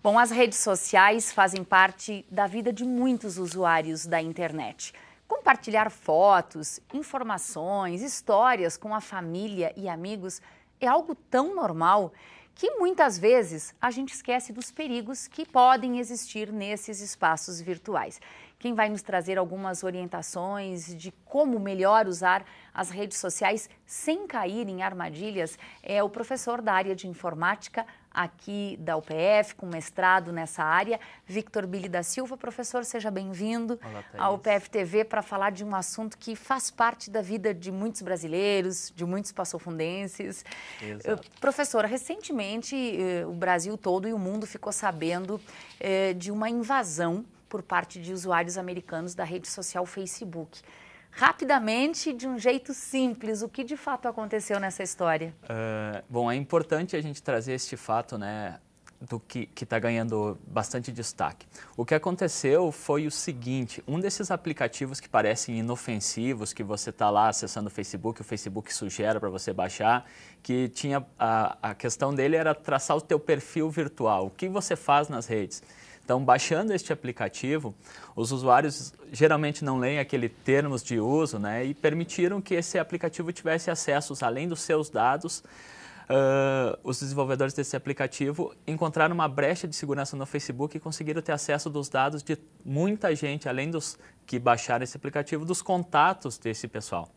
Bom, as redes sociais fazem parte da vida de muitos usuários da internet. Compartilhar fotos, informações, histórias com a família e amigos é algo tão normal que muitas vezes a gente esquece dos perigos que podem existir nesses espaços virtuais. Quem vai nos trazer algumas orientações de como melhor usar as redes sociais sem cair em armadilhas é o professor da área de informática, aqui da UPF, com mestrado nessa área. Victor Billy da Silva, professor, seja bem-vindo à UPF TV para falar de um assunto que faz parte da vida de muitos brasileiros, de muitos passofundenses. Exato. professor, recentemente eh, o Brasil todo e o mundo ficou sabendo eh, de uma invasão por parte de usuários americanos da rede social Facebook rapidamente, de um jeito simples, o que de fato aconteceu nessa história? Uh, bom, é importante a gente trazer este fato, né, do que está ganhando bastante destaque. O que aconteceu foi o seguinte: um desses aplicativos que parecem inofensivos, que você está lá acessando o Facebook, o Facebook sugere para você baixar, que tinha a, a questão dele era traçar o teu perfil virtual, o que você faz nas redes. Então, baixando este aplicativo, os usuários geralmente não leem aquele termos de uso né, e permitiram que esse aplicativo tivesse acesso, além dos seus dados, uh, os desenvolvedores desse aplicativo encontraram uma brecha de segurança no Facebook e conseguiram ter acesso dos dados de muita gente, além dos que baixaram esse aplicativo, dos contatos desse pessoal.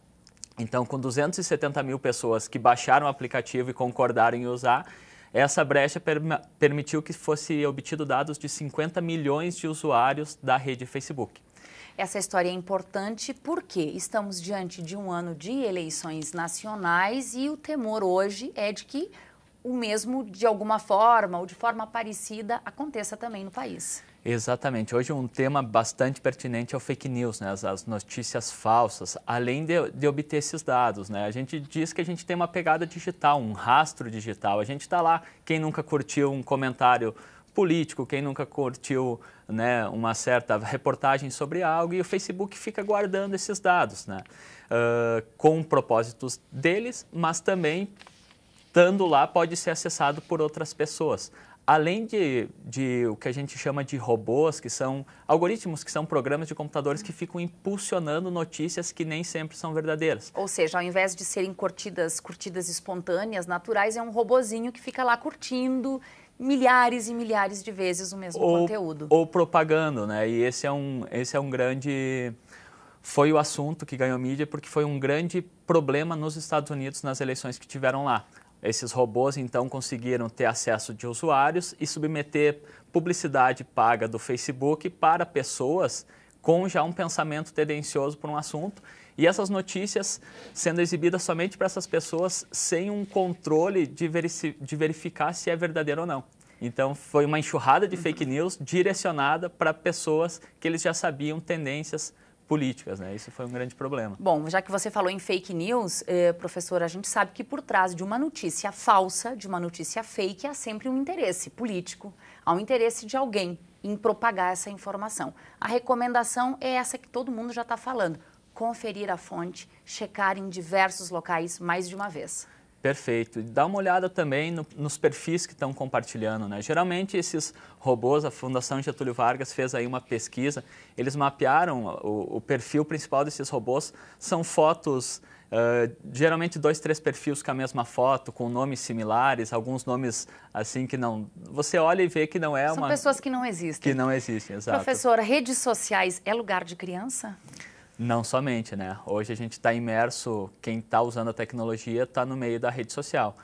Então, com 270 mil pessoas que baixaram o aplicativo e concordaram em usar, essa brecha per permitiu que fosse obtido dados de 50 milhões de usuários da rede Facebook. Essa história é importante porque estamos diante de um ano de eleições nacionais e o temor hoje é de que o mesmo, de alguma forma ou de forma parecida, aconteça também no país. Exatamente. Hoje um tema bastante pertinente é o fake news, né? as, as notícias falsas. Além de, de, obter esses dados, né? a gente diz que a gente tem uma pegada digital, um rastro digital. A gente está lá, quem nunca curtiu um comentário político, quem nunca curtiu né, uma certa reportagem sobre algo, e o Facebook fica guardando esses dados, né? Uh, com propósitos deles, mas também estando lá pode ser acessado por outras pessoas além de, de, o que a gente chama de robôs, que são algoritmos, que são programas de computadores que ficam impulsionando notícias que nem sempre são verdadeiras. Ou seja, ao invés de serem curtidas, curtidas espontâneas, naturais, é um robozinho que fica lá curtindo milhares e milhares de vezes o mesmo ou, conteúdo. Ou propagando, né? E esse é um, esse é um grande foi o assunto que ganhou mídia porque foi um grande problema nos Estados Unidos nas eleições que tiveram lá. Esses robôs então conseguiram ter acesso de usuários e submeter publicidade paga do Facebook para pessoas com já um pensamento tendencioso por um assunto e essas notícias sendo exibidas somente para essas pessoas sem um controle de, de verificar se é verdadeiro ou não. Então, foi uma enxurrada de fake news direcionada para pessoas que eles já sabiam tendências políticas, né? Isso foi um grande problema. Bom, já que você falou em fake news, eh, professor, a gente sabe que por trás de uma notícia falsa, de uma notícia fake, há sempre um interesse político, há um interesse de alguém em propagar essa informação. A recomendação é essa que todo mundo já está falando: conferir a fonte, checar em diversos locais mais de uma vez. Perfeito. dá uma olhada também no, nos perfis que estão compartilhando, né? Geralmente esses robôs, a Fundação Getúlio Vargas fez aí uma pesquisa, eles mapearam o, o perfil principal desses robôs, são fotos Uh, geralmente dois, três perfis com a mesma foto, com nomes similares, alguns nomes assim que não. Você olha e vê que não é São uma. São pessoas que não existem. Que não existem, exato. Professora, redes sociais é lugar de criança? Não somente, né? Hoje a gente está imerso, quem está usando a tecnologia está no meio da rede social.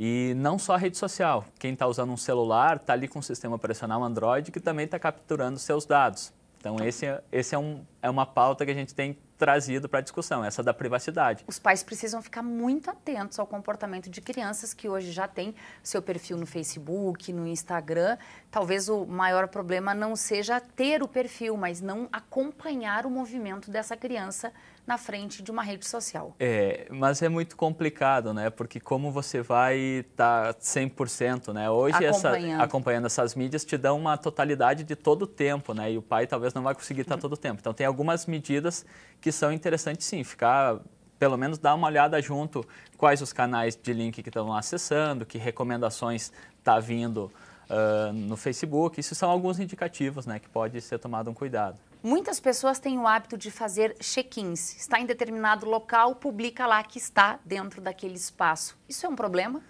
E não só a rede social, quem está usando um celular está ali com um sistema operacional Android que também está capturando seus dados. Então, esse, é, esse é, um, é uma pauta que a gente tem trazido para a discussão, essa da privacidade. Os pais precisam ficar muito atentos ao comportamento de crianças que hoje já têm seu perfil no Facebook, no Instagram. Talvez o maior problema não seja ter o perfil, mas não acompanhar o movimento dessa criança na frente de uma rede social. É, mas é muito complicado, né? Porque como você vai estar tá 100%, né? Hoje acompanhando. Essa, acompanhando essas mídias te dão uma totalidade de todo o tempo, né? E o pai talvez não vai conseguir estar tá uhum. todo o tempo. Então tem algumas medidas que são interessantes sim, ficar pelo menos dar uma olhada junto quais os canais de link que estão acessando, que recomendações está vindo uh, no Facebook. Isso são alguns indicativos né, que pode ser tomado um cuidado. Muitas pessoas têm o hábito de fazer check-ins. Está em determinado local, publica lá que está dentro daquele espaço. Isso é um problema?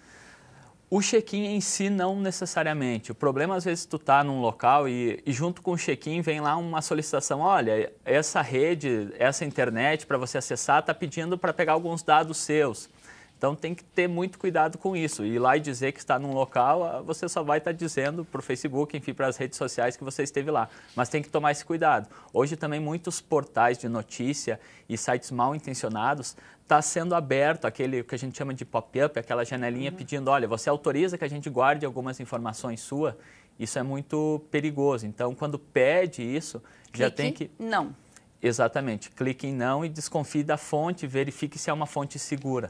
O check-in em si não necessariamente. O problema às vezes tu tá num local e, e junto com o check-in vem lá uma solicitação, olha, essa rede, essa internet para você acessar tá pedindo para pegar alguns dados seus. Então tem que ter muito cuidado com isso. E ir lá e dizer que está num local, ah, você só vai estar tá dizendo para o Facebook, enfim, para as redes sociais que você esteve lá. Mas tem que tomar esse cuidado. Hoje também muitos portais de notícia e sites mal intencionados está sendo aberto aquele que a gente chama de pop-up, aquela janelinha uhum. pedindo, olha, você autoriza que a gente guarde algumas informações sua? Isso é muito perigoso. Então, quando pede isso, Clique já tem que não. Exatamente. Clique em não e desconfie da fonte, verifique se é uma fonte segura.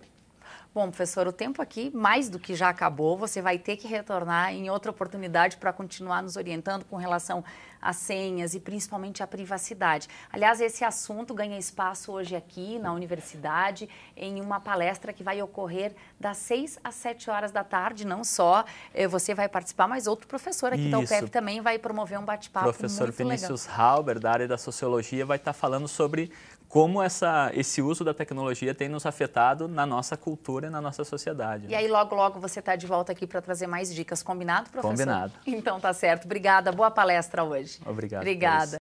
Bom, professor, o tempo aqui mais do que já acabou, você vai ter que retornar em outra oportunidade para continuar nos orientando com relação às senhas e principalmente à privacidade. Aliás, esse assunto ganha espaço hoje aqui na universidade em uma palestra que vai ocorrer das 6 às 7 horas da tarde. Não só eh, você vai participar, mas outro professor aqui Isso. da UPEP também vai promover um bate-papo. Professor muito Vinícius legal. Halber, da área da sociologia, vai estar tá falando sobre como essa, esse uso da tecnologia tem nos afetado na nossa cultura e na nossa sociedade. Né? E aí, logo, logo você está de volta aqui para trazer mais dicas. Combinado, professor? Combinado. Então tá certo. Obrigada. Boa palestra hoje. Obrigado. Obrigada.